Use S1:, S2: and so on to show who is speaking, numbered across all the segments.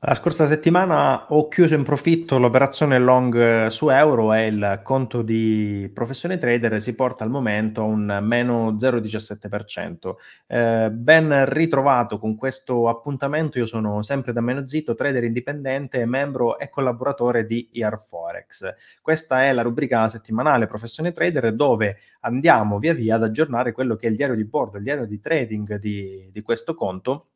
S1: La scorsa settimana ho chiuso in profitto l'operazione long su euro e il conto di professione trader si porta al momento a un meno 0,17%. Eh, ben ritrovato con questo appuntamento, io sono sempre da meno zitto, trader indipendente, membro e collaboratore di IRForex. Questa è la rubrica settimanale professione trader dove andiamo via via ad aggiornare quello che è il diario di bordo, il diario di trading di, di questo conto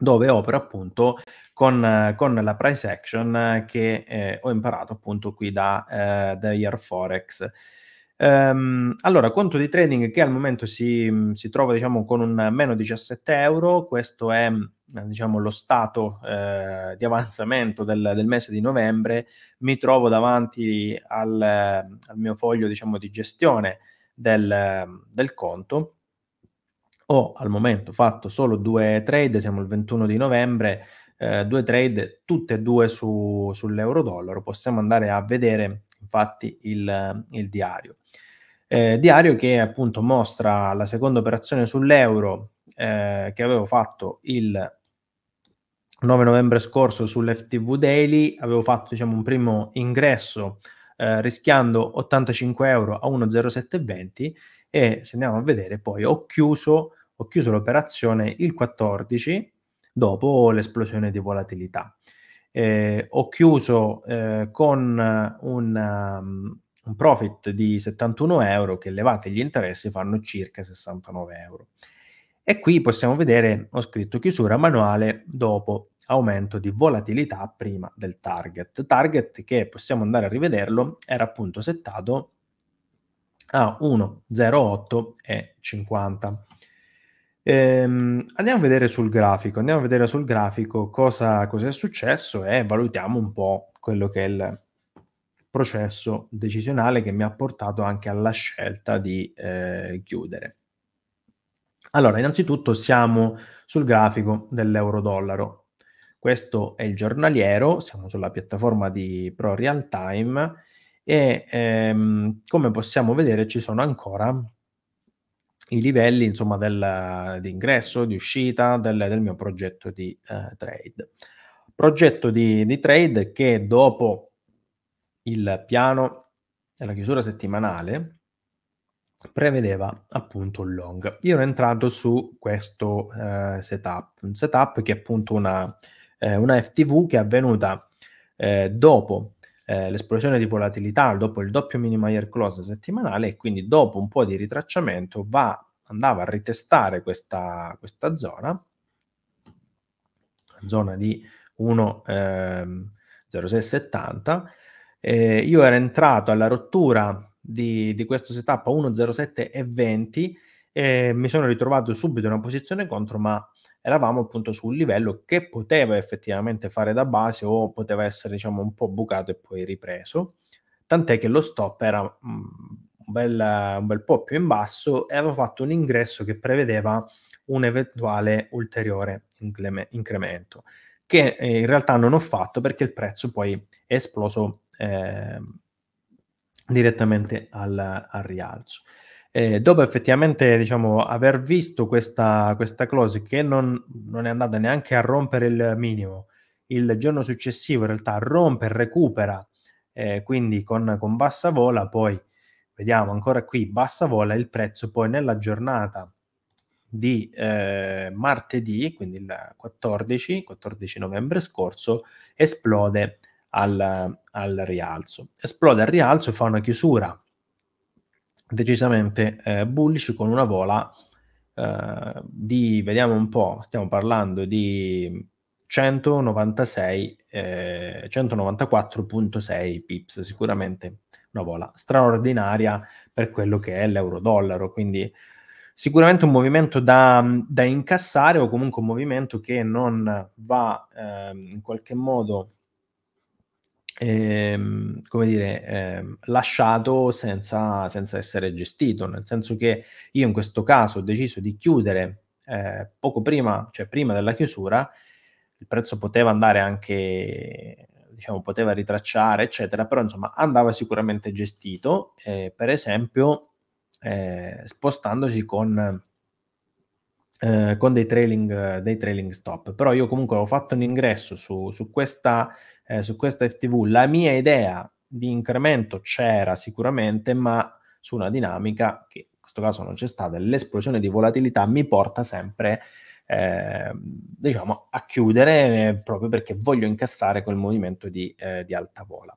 S1: dove opero appunto con, con, la price action che eh, ho imparato appunto qui da, eh, da Year Forex. Um, ehm, allora, conto di trading che al momento si, si, trova diciamo con un meno 17 euro, questo è diciamo lo stato eh, di avanzamento del, del, mese di novembre, mi trovo davanti al, al mio foglio diciamo di gestione del, del conto ho al momento fatto solo due trade, siamo il 21 di novembre, eh, due trade, tutte e due su, sull'euro-dollaro. Possiamo andare a vedere infatti il, il diario. Eh, diario che appunto mostra la seconda operazione sull'euro eh, che avevo fatto il 9 novembre scorso sull'FTV Daily, avevo fatto diciamo un primo ingresso eh, rischiando 85 euro a 1,0720 e se andiamo a vedere poi ho chiuso ho chiuso l'operazione il 14 dopo l'esplosione di volatilità. Eh, ho chiuso eh, con eh, un, um, un, profit di 71 euro che elevati gli interessi fanno circa 69 euro. E qui possiamo vedere, ho scritto chiusura manuale dopo aumento di volatilità prima del target. Target che possiamo andare a rivederlo era appunto settato a 1,08 e 50. Ehm, andiamo a vedere sul grafico, andiamo a vedere sul grafico cosa, cosa è successo e valutiamo un po' quello che è il processo decisionale che mi ha portato anche alla scelta di eh, chiudere. Allora, innanzitutto siamo sul grafico dell'euro-dollaro. Questo è il giornaliero, siamo sulla piattaforma di Pro Real Time e ehm, come possiamo vedere ci sono ancora i livelli insomma del, di ingresso, di uscita del, del mio progetto di eh, trade. Progetto di, di, trade che dopo il piano della chiusura settimanale prevedeva appunto un long. Io ero entrato su questo eh, setup, un setup che è appunto una, eh, una FTV che è avvenuta eh, dopo eh, l'esplosione di volatilità dopo il doppio minima year close settimanale e quindi dopo un po' di ritracciamento va, andava a ritestare questa, questa zona, zona di 1,0670. Eh, io ero entrato alla rottura di, di questo setup a 1,0720 e mi sono ritrovato subito in una posizione contro, ma eravamo appunto su un livello che poteva effettivamente fare da base o poteva essere diciamo un po' bucato e poi ripreso, tant'è che lo stop era mm, un, bel, un bel po' più in basso e avevo fatto un ingresso che prevedeva un eventuale ulteriore incremento, che eh, in realtà non ho fatto perché il prezzo poi è esploso eh, direttamente al, al rialzo. Eh, dopo effettivamente diciamo, aver visto questa, questa clause che non, non, è andata neanche a rompere il minimo, il giorno successivo in realtà rompe, recupera, eh, quindi con, con, bassa vola, poi vediamo ancora qui bassa vola, il prezzo poi nella giornata di eh, martedì, quindi il 14, 14 novembre scorso, esplode al, al rialzo. Esplode al rialzo e fa una chiusura decisamente eh, bullish con una vola eh, di, vediamo un po', stiamo parlando di 196, eh, 194.6 pips, sicuramente una vola straordinaria per quello che è l'euro-dollaro, quindi sicuramente un movimento da, da incassare o comunque un movimento che non va ehm, in qualche modo ehm, come dire, ehm, lasciato senza, senza, essere gestito, nel senso che io in questo caso ho deciso di chiudere eh, poco prima, cioè prima della chiusura, il prezzo poteva andare anche, diciamo, poteva ritracciare, eccetera, però insomma andava sicuramente gestito, eh, per esempio eh, spostandosi con eh, con dei trailing, dei trailing, stop. Però io comunque ho fatto un ingresso su, su, questa, eh, su questa FTV. La mia idea di incremento c'era sicuramente, ma su una dinamica che in questo caso non c'è stata, l'esplosione di volatilità mi porta sempre eh, diciamo a chiudere eh, proprio perché voglio incassare quel movimento di, eh, di alta vola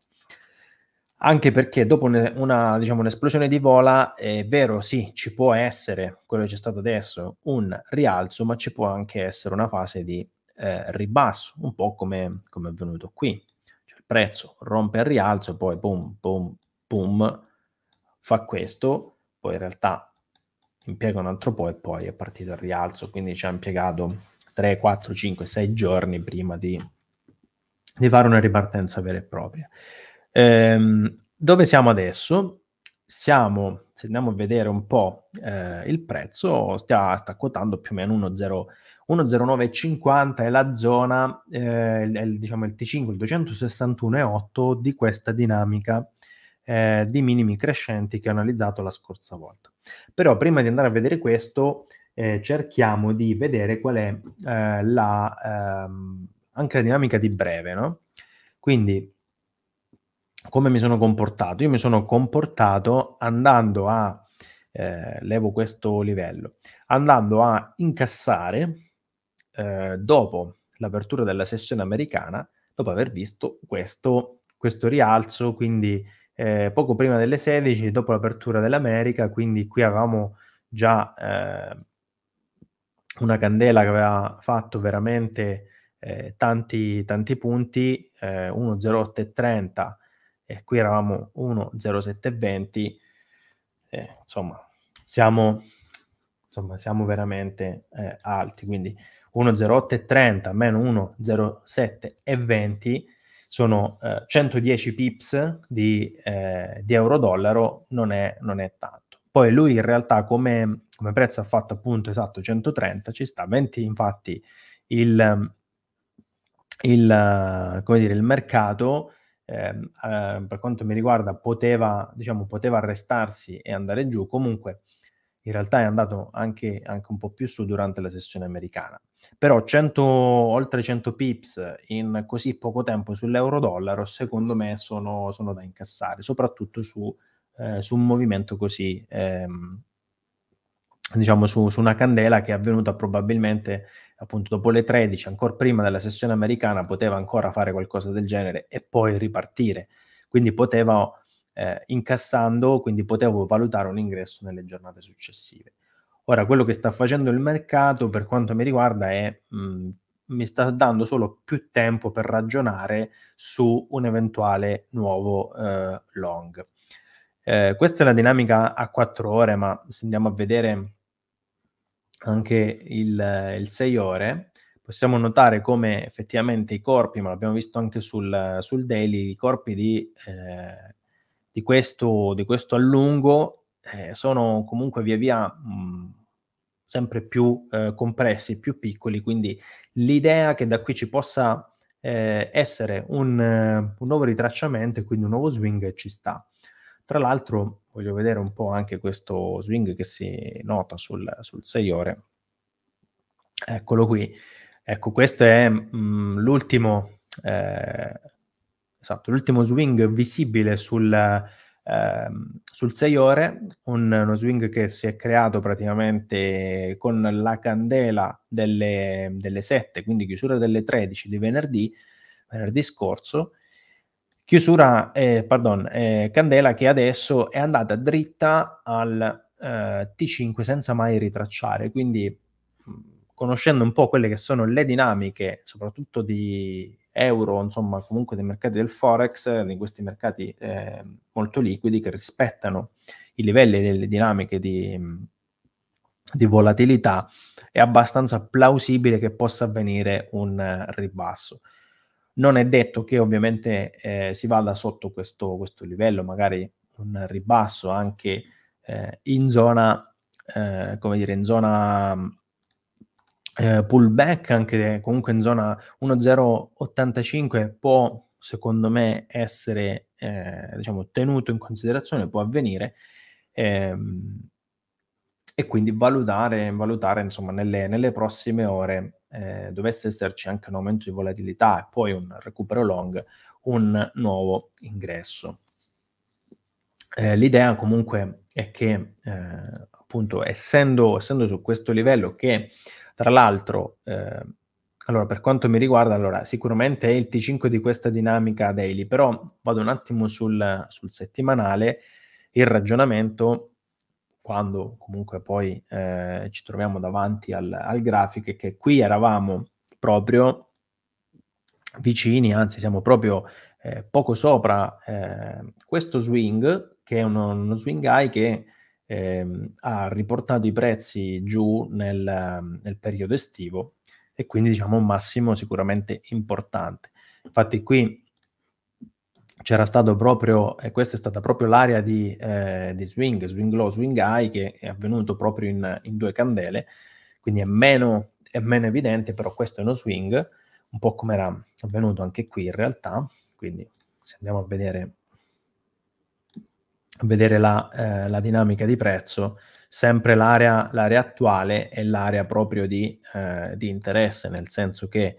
S1: anche perché dopo una, diciamo, un'esplosione di vola è vero, sì, ci può essere quello che c'è stato adesso, un rialzo, ma ci può anche essere una fase di eh, ribasso, un po' come, come è avvenuto qui. Cioè, il prezzo rompe il rialzo, poi boom, boom, boom, fa questo, poi in realtà impiega un altro po' e poi è partito il rialzo, quindi ci ha impiegato 3, 4, 5, 6 giorni prima di, di fare una ripartenza vera e propria. Ehm, dove siamo adesso? Siamo, se andiamo a vedere un po' eh, il prezzo, stia, sta quotando più o meno 1,0950 è la zona, eh, il, il, diciamo il T5, il 261,8 di questa dinamica eh, di minimi crescenti che ho analizzato la scorsa volta. Però prima di andare a vedere questo, eh, cerchiamo di vedere qual è eh, la, ehm, anche la dinamica di breve, no? Quindi come mi sono comportato? Io mi sono comportato andando a, eh, levo questo livello, andando a incassare eh, dopo l'apertura della sessione americana, dopo aver visto questo, questo rialzo, quindi eh, poco prima delle 16, dopo l'apertura dell'America, quindi qui avevamo già eh, una candela che aveva fatto veramente eh, tanti, tanti punti, eh, 30 e qui eravamo 1,0720, eh, insomma, siamo, insomma, siamo veramente eh, alti, quindi 1,0830 meno 1,0720 sono eh, 110 pips di, eh, di euro-dollaro, non è, non è tanto. Poi lui in realtà come, come, prezzo ha fatto appunto esatto 130, ci sta 20 infatti il, il, dire, il mercato Ehm, eh, per quanto mi riguarda poteva, diciamo, poteva arrestarsi e andare giù, comunque in realtà è andato anche, anche, un po' più su durante la sessione americana. Però 100, oltre 100 pips in così poco tempo sull'euro-dollaro, secondo me sono, sono da incassare, soprattutto su, eh, su un movimento così, ehm, diciamo su, su, una candela che è avvenuta probabilmente appunto dopo le 13, ancora prima della sessione americana, poteva ancora fare qualcosa del genere e poi ripartire. Quindi potevo, eh, incassando, quindi potevo valutare un ingresso nelle giornate successive. Ora, quello che sta facendo il mercato, per quanto mi riguarda, è mh, mm, mi sta dando solo più tempo per ragionare su un eventuale nuovo eh, long. Eh, questa è una dinamica a quattro ore, ma se andiamo a vedere anche il, il 6 ore, possiamo notare come effettivamente i corpi, ma l'abbiamo visto anche sul, sul daily, i corpi di, eh, di, questo, di questo, allungo eh, sono comunque via via mh, mm, sempre più eh, compressi, più piccoli, quindi l'idea che da qui ci possa eh, essere un, un nuovo ritracciamento e quindi un nuovo swing ci sta. Tra l'altro voglio vedere un po' anche questo swing che si nota sul, sul 6 ore. Eccolo qui. Ecco, questo è mh, mm, l'ultimo, eh, esatto, l'ultimo swing visibile sul, eh, sul 6 ore, un, uno swing che si è creato praticamente con la candela delle, delle 7, quindi chiusura delle 13 di venerdì, venerdì scorso, Chiusura, eh, pardon, eh, candela che adesso è andata dritta al eh, T5 senza mai ritracciare, quindi mm, conoscendo un po' quelle che sono le dinamiche, soprattutto di euro, insomma comunque dei mercati del forex, di questi mercati eh, molto liquidi che rispettano i livelli delle dinamiche di, mm, di, volatilità, è abbastanza plausibile che possa avvenire un eh, ribasso. Non è detto che ovviamente eh, si vada sotto questo, questo, livello, magari un ribasso anche eh, in zona, eh, come dire, in zona eh, pullback, anche comunque in zona 1.085 può, secondo me, essere eh, diciamo, tenuto in considerazione, può avvenire. Ehm, e quindi valutare, valutare insomma, nelle, nelle, prossime ore, eh, dovesse esserci anche un aumento di volatilità e poi un recupero long, un nuovo ingresso. Eh, l'idea comunque è che, eh, appunto, essendo, essendo, su questo livello che, tra l'altro, eh, allora, per quanto mi riguarda, allora, sicuramente è il T5 di questa dinamica daily, però vado un attimo sul, sul settimanale, il ragionamento quando comunque poi eh, ci troviamo davanti al, al grafico, è che qui eravamo proprio vicini, anzi siamo proprio eh, poco sopra eh, questo swing, che è uno, uno swing high che ehm, ha riportato i prezzi giù nel, nel periodo estivo e quindi diciamo un massimo sicuramente importante. Infatti qui c'era stato proprio, e questa è stata proprio l'area di, eh, di swing, swing low, swing high, che è avvenuto proprio in, in due candele, quindi è meno, è meno, evidente, però questo è uno swing, un po' come era avvenuto anche qui in realtà, quindi se andiamo a vedere, a vedere la, eh, la, dinamica di prezzo, sempre l'area, attuale è l'area proprio di, eh, di, interesse, nel senso che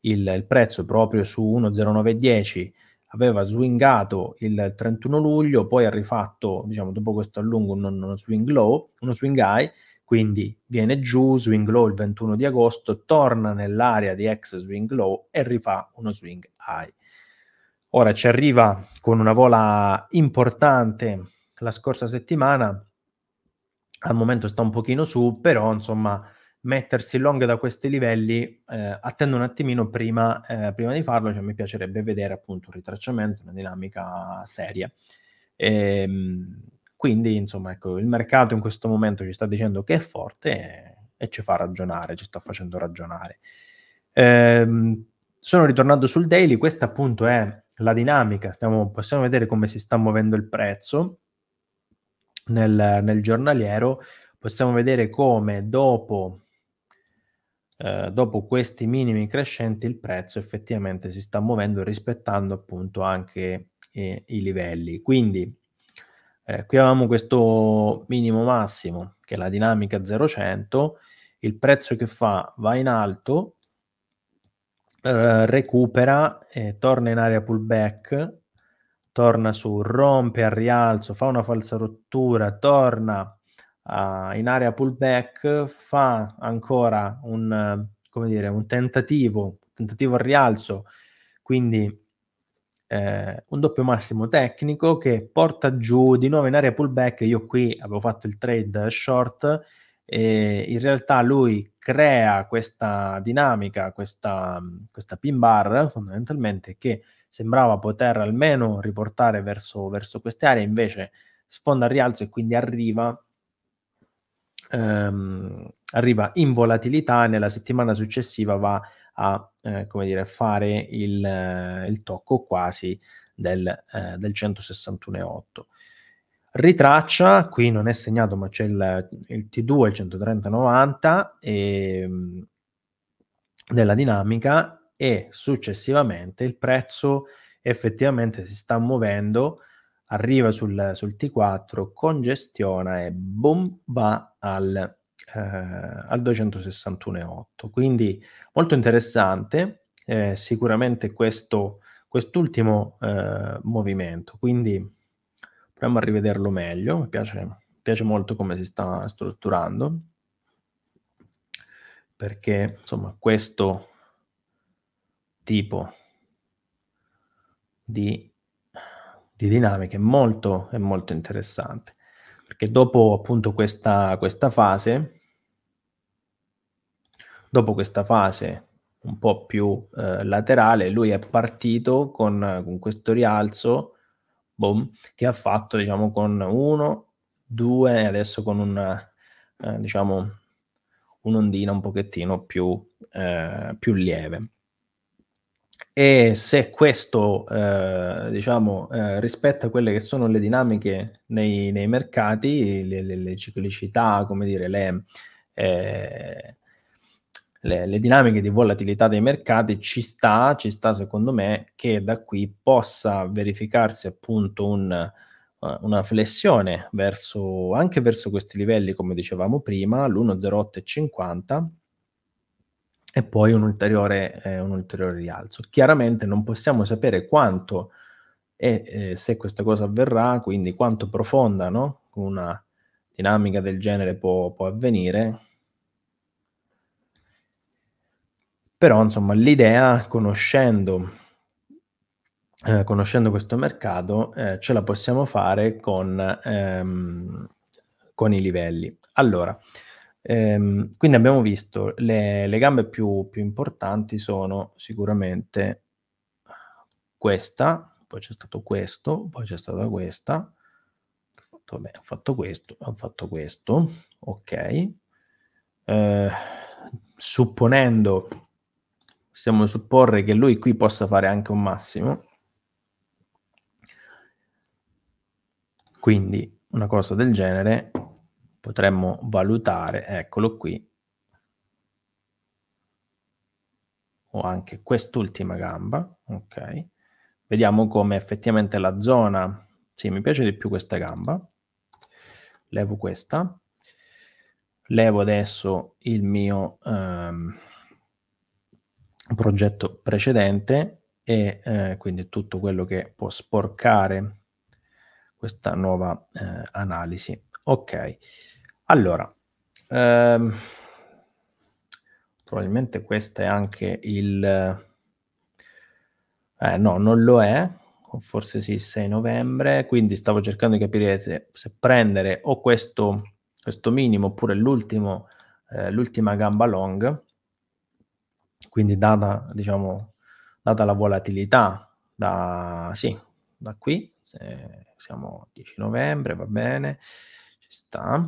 S1: il, il prezzo proprio su 1,0910 aveva swingato il 31 luglio, poi ha rifatto, diciamo, dopo questo allungo uno, uno swing low, uno swing high, quindi viene giù, swing low il 21 di agosto, torna nell'area di ex swing low e rifà uno swing high. Ora ci arriva con una vola importante la scorsa settimana, al momento sta un pochino su, però insomma mettersi long da questi livelli, eh, attendo un attimino prima, eh, prima di farlo, cioè mi piacerebbe vedere appunto un ritracciamento, una dinamica seria. E, ehm, quindi, insomma, ecco, il mercato in questo momento ci sta dicendo che è forte e, e ci fa ragionare, ci sta facendo ragionare. Ehm, sono ritornato sul daily, questa appunto è la dinamica, Stiamo, possiamo vedere come si sta muovendo il prezzo nel, nel giornaliero, possiamo vedere come dopo eh, dopo questi minimi crescenti il prezzo effettivamente si sta muovendo rispettando appunto anche eh, i livelli. Quindi eh, qui avevamo questo minimo massimo che è la dinamica 0-100, il prezzo che fa va in alto, eh, recupera, eh, torna in area pullback, torna su, rompe al rialzo, fa una falsa rottura, torna in area pullback, fa ancora un, come dire, un tentativo, tentativo al rialzo, quindi eh, un doppio massimo tecnico che porta giù di nuovo in area pullback. Io qui avevo fatto il trade short e in realtà lui crea questa dinamica, questa, questa pin bar fondamentalmente che sembrava poter almeno riportare verso, verso queste aree, invece sfonda al rialzo e quindi arriva ehm, arriva in volatilità e nella settimana successiva va a eh, dire, fare il, eh, il, tocco quasi del, eh, del 161,8. Ritraccia, qui non è segnato ma c'è il, il T2, il 130,90 e, ehm, della dinamica e successivamente il prezzo effettivamente si sta muovendo arriva sul, sul T4, congestiona e bomba al, eh, al 261,8. Quindi molto interessante, eh, sicuramente questo, quest'ultimo eh, movimento. Quindi proviamo a rivederlo meglio, mi piace, mi piace molto come si sta strutturando, perché insomma questo tipo di di dinamiche molto, molto interessante. Perché dopo appunto questa, questa fase, dopo questa fase un po' più eh, laterale, lui è partito con, con questo rialzo boom, che ha fatto diciamo con 1, 2 adesso con un eh, diciamo un'ondina un pochettino più, eh, più lieve e se questo eh, diciamo, eh, rispetta quelle che sono le dinamiche nei, nei mercati, le, le, le, ciclicità, come dire, le, eh, le, dinamiche di volatilità dei mercati, ci sta, ci sta secondo me che da qui possa verificarsi appunto un, eh, una flessione verso, anche verso questi livelli, come dicevamo prima, l'1,08 e 50, e poi un ulteriore, eh, un ulteriore rialzo. Chiaramente non possiamo sapere quanto e eh, se questa cosa avverrà, quindi quanto profonda no? una dinamica del genere può, può avvenire. Però insomma l'idea, conoscendo, eh, conoscendo questo mercato, eh, ce la possiamo fare con, ehm, con i livelli. Allora, Ehm, quindi abbiamo visto le, le gambe più, più, importanti sono sicuramente questa, poi c'è stato questo, poi c'è stata questa, vabbè, ho fatto questo, ho fatto questo, ok. Eh, supponendo, possiamo supporre che lui qui possa fare anche un massimo. Quindi una cosa del genere potremmo valutare, eccolo qui, o anche quest'ultima gamba, ok? Vediamo come effettivamente la zona, sì, mi piace di più questa gamba, levo questa, levo adesso il mio ehm, progetto precedente e eh, quindi tutto quello che può sporcare questa nuova eh, analisi. Ok, allora, ehm, probabilmente questo è anche il... Eh, no, non lo è, forse sì, 6 novembre, quindi stavo cercando di capire se, se prendere o questo, questo minimo oppure l'ultimo, eh, l'ultima gamba long, quindi data, diciamo, data la volatilità da, sì, da qui, siamo 10 novembre, va bene, sta.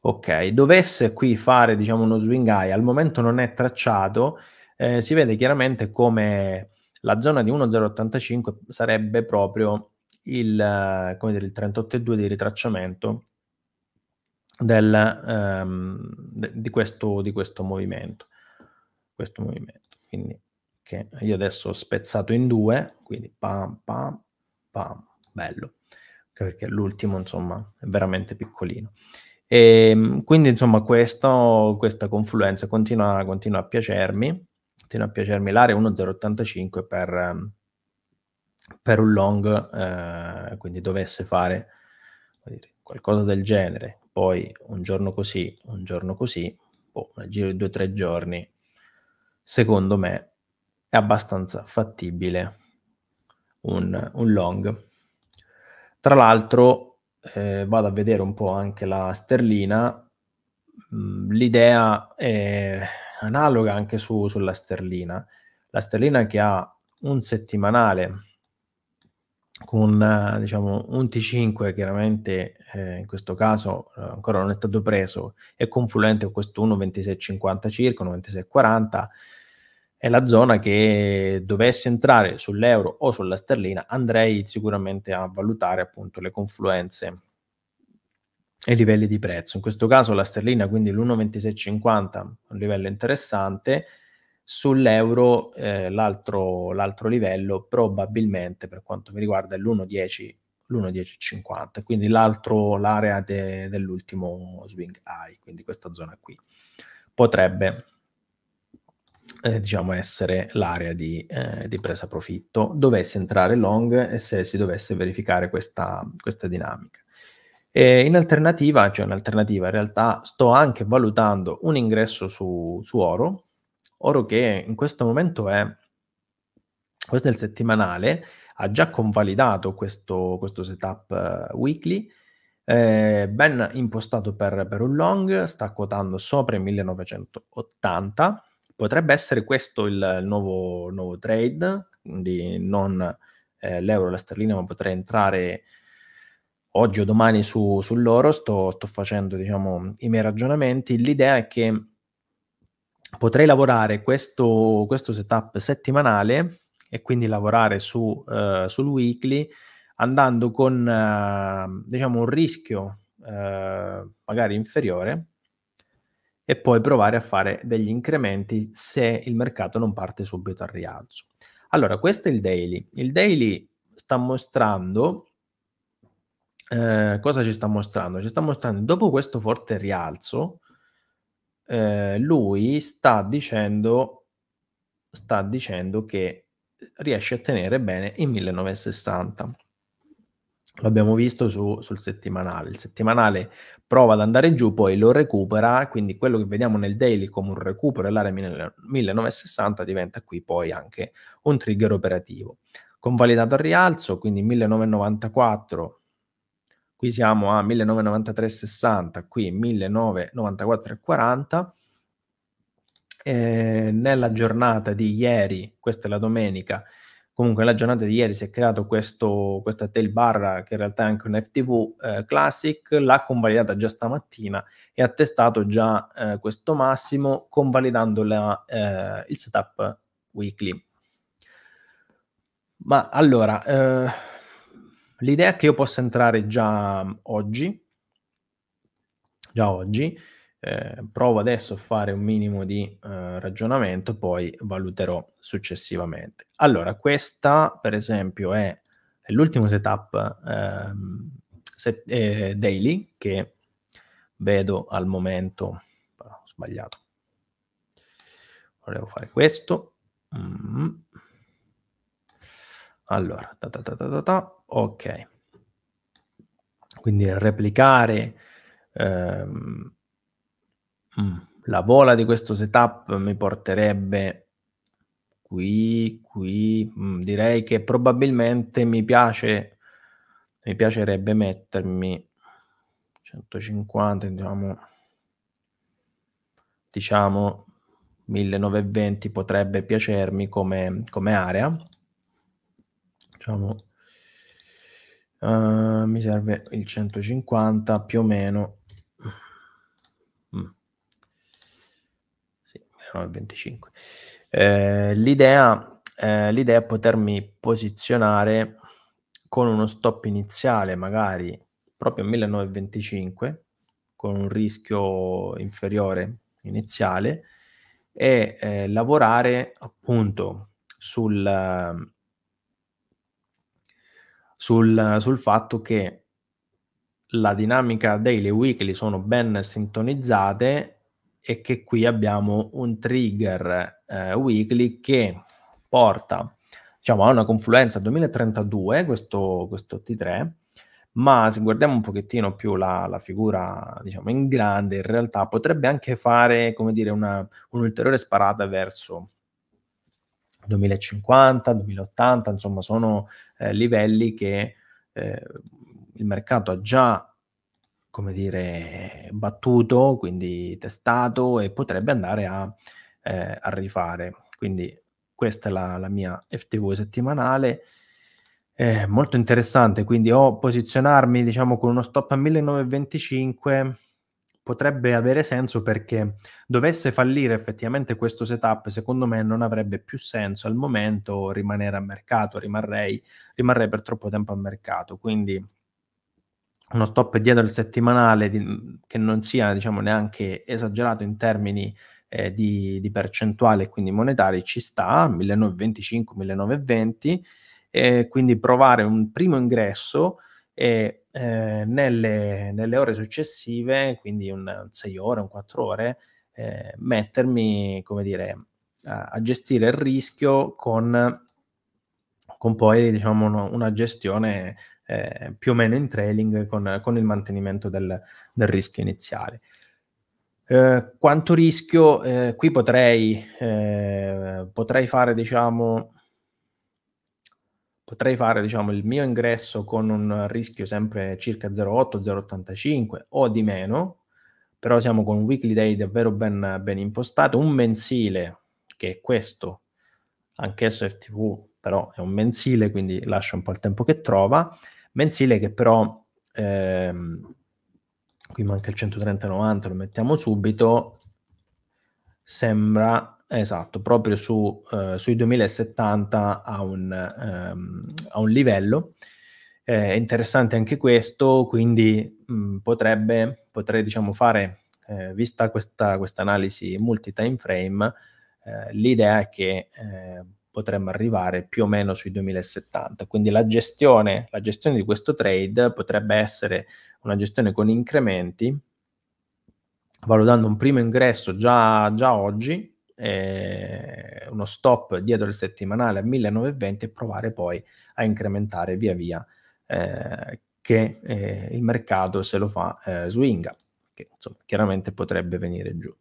S1: Ok, dovesse qui fare diciamo uno swing high, al momento non è tracciato, eh, si vede chiaramente come la zona di 1.085 sarebbe proprio il, eh, come dire, il 38.2 di ritracciamento del, ehm, de, di, questo, di, questo, movimento. Questo movimento, quindi che io adesso ho spezzato in due, quindi pam pam pam, bello perché l'ultimo insomma è veramente piccolino. E, ehm, quindi insomma questo, questa confluenza continua, continua, a piacermi, continua a piacermi l'area 1085 per, per un long, eh, quindi dovesse fare dire, qualcosa del genere, poi un giorno così, un giorno così, boh, nel giro di due o tre giorni, secondo me è abbastanza fattibile un, un long tra l'altro, eh, vado a vedere un po' anche la sterlina, mm, l'idea è analoga anche su, sulla sterlina. La sterlina che ha un settimanale con eh, diciamo, un T5 chiaramente eh, in questo caso eh, ancora non è stato preso è confluente con questo 1,2650 circa 1,2640 è la zona che dovesse entrare sull'euro o sulla sterlina, andrei sicuramente a valutare appunto le confluenze e i livelli di prezzo. In questo caso la sterlina, quindi l'1,2650, un livello interessante, sull'euro eh, l'altro, l'altro, livello probabilmente per quanto mi riguarda è l'1,10 l'1,1050, quindi l'altro, l'area de, dell'ultimo swing high, quindi questa zona qui potrebbe eh, diciamo essere l'area di, eh, di, presa profitto, dovesse entrare long e se si dovesse verificare questa, questa dinamica. E in alternativa, cioè un'alternativa, in realtà sto anche valutando un ingresso su, su oro, oro che in questo momento è, questo è il settimanale, ha già convalidato questo, questo setup uh, weekly, eh, ben impostato per, per un long, sta quotando sopra i 1980, Potrebbe essere questo il, nuovo, nuovo, trade, quindi non eh, l'euro e la sterlina, ma potrei entrare oggi o domani su, su loro, sto, sto facendo diciamo, i miei ragionamenti. L'idea è che potrei lavorare questo, questo setup settimanale e quindi lavorare su, uh, sul weekly andando con uh, diciamo un rischio uh, magari inferiore e poi provare a fare degli incrementi se il mercato non parte subito al rialzo. Allora, questo è il daily. Il daily sta mostrando eh, cosa ci sta mostrando? Ci sta mostrando dopo questo forte rialzo, eh, lui sta dicendo, sta dicendo che riesce a tenere bene i 1960 lo abbiamo visto su, sul settimanale. Il settimanale prova ad andare giù, poi lo recupera, quindi quello che vediamo nel daily come un recupero dell'area 1960 diventa qui poi anche un trigger operativo. Convalidato al rialzo, quindi 1994, qui siamo a 1993,60, qui 1994,40. Eh, nella giornata di ieri, questa è la domenica, comunque nella giornata di ieri si è creato questo, questa tail bar che in realtà è anche un FTV eh, Classic, l'ha convalidata già stamattina e ha testato già eh, questo massimo convalidando la, eh, il setup weekly. Ma allora, eh, l'idea è che io possa entrare già oggi, già oggi, eh, provo adesso a fare un minimo di eh, ragionamento, poi valuterò successivamente. Allora, questa per esempio è, è l'ultimo setup ehm, eh, set, daily che vedo al momento. Però, ho sbagliato. Volevo fare questo. Mm. Allora, ta ta ta ta ok. Quindi replicare ehm, Mm. la vola di questo setup mi porterebbe qui, qui, mm, direi che probabilmente mi piace, mi piacerebbe mettermi 150, diciamo, diciamo 1920 potrebbe piacermi come, come area. Diciamo, uh, mi serve il 150 più o meno 29 e 25. Eh, l'idea, eh, l'idea, è potermi posizionare con uno stop iniziale, magari proprio a 1925, con un rischio inferiore iniziale, e eh, lavorare appunto sul, sul, sul fatto che la dinamica daily e weekly sono ben sintonizzate è che qui abbiamo un trigger eh, weekly che porta diciamo, a una confluenza 2032, questo, questo T3, ma se guardiamo un pochettino più la, la, figura diciamo in grande in realtà potrebbe anche fare come dire una, un'ulteriore sparata verso 2050 2080 insomma sono eh, livelli che eh, il mercato ha già come dire, battuto, quindi testato e potrebbe andare a, eh, a rifare. Quindi questa è la, la mia FTV settimanale. Eh, molto interessante, quindi o posizionarmi diciamo con uno stop a 1925 potrebbe avere senso perché dovesse fallire effettivamente questo setup, secondo me non avrebbe più senso al momento rimanere a mercato, rimarrei, rimarrei per troppo tempo a mercato, quindi uno stop dietro il settimanale di, mhmm, che non sia diciamo, neanche esagerato in termini eh, di, di, percentuale, quindi monetari, ci sta, 1925-1920, e quindi provare un primo ingresso e eh, nelle, nelle, ore successive, quindi un 6 ore, un 4 ore, eh, mettermi, come dire, a, a, gestire il rischio con, con poi diciamo, uno, una gestione eh, più o meno in trailing con, con il mantenimento del, del rischio iniziale. Eh, quanto rischio, eh, qui potrei, eh, potrei fare, diciamo, potrei fare diciamo, il mio ingresso con un rischio sempre circa 0,8-0,85 o di meno, però siamo con un weekly day davvero ben, ben impostato, un mensile che è questo, anch'esso FTV, però è un mensile, quindi lascia un po' il tempo che trova, mensile che però, ehm, qui manca il 130-90, lo mettiamo subito, sembra esatto, proprio su, eh, sui 2070 a un, ehm, a un livello. eh, interessante anche questo, quindi mh, mm, potrebbe, potrei diciamo, fare, eh, vista questa analisi multi-time frame, eh, l'idea è che eh, potremmo arrivare più o meno sui 2070. Quindi la gestione, la gestione di questo trade potrebbe essere una gestione con incrementi, valutando un primo ingresso già, già oggi, eh, uno stop dietro il settimanale a 1920 e provare poi a incrementare via via eh, che eh, il mercato se lo fa eh, swinga, che insomma, chiaramente potrebbe venire giù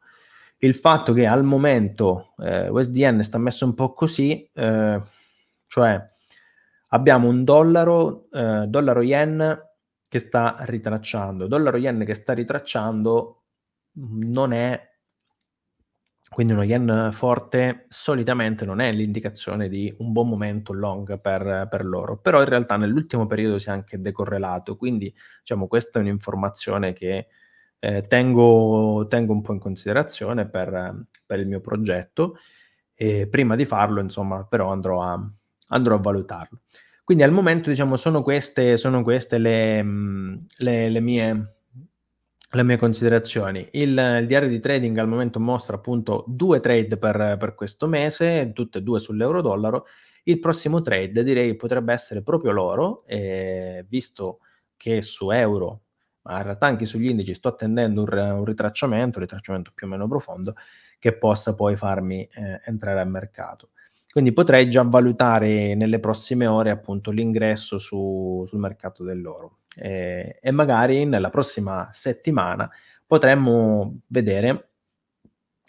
S1: il fatto che al momento eh, USDN sta messo un po' così, eh, cioè abbiamo un dollaro, eh, dollaro yen che sta ritracciando, dollaro yen che sta ritracciando non è, quindi uno yen forte solitamente non è l'indicazione di un buon momento long per, per loro, però in realtà nell'ultimo periodo si è anche decorrelato, quindi diciamo questa è un'informazione che eh, tengo, tengo, un po' in considerazione per, per il mio progetto e prima di farlo, insomma, però andrò a, andrò a valutarlo. Quindi al momento, diciamo, sono queste, sono queste le, le, le, mie, le mie considerazioni. Il, il, diario di trading al momento mostra appunto due trade per, per questo mese, tutte e due sull'euro-dollaro. Il prossimo trade direi potrebbe essere proprio l'oro, eh, visto che su euro ma in realtà anche sugli indici sto attendendo un, un ritracciamento, un ritracciamento più o meno profondo, che possa poi farmi eh, entrare al mercato. Quindi potrei già valutare nelle prossime ore appunto l'ingresso su, sul mercato dell'oro eh, e magari nella prossima settimana potremmo vedere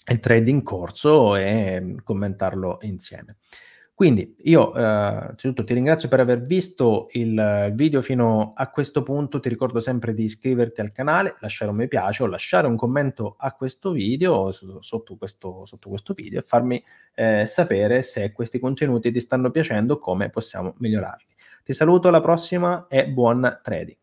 S1: il trade in corso e mm, commentarlo insieme. Quindi io eh, innanzitutto ti ringrazio per aver visto il video fino a questo punto, ti ricordo sempre di iscriverti al canale, lasciare un mi piace o lasciare un commento a questo video, sotto questo, sotto questo video e farmi eh, sapere se questi contenuti ti stanno piacendo, e come possiamo migliorarli. Ti saluto alla prossima e buon trading.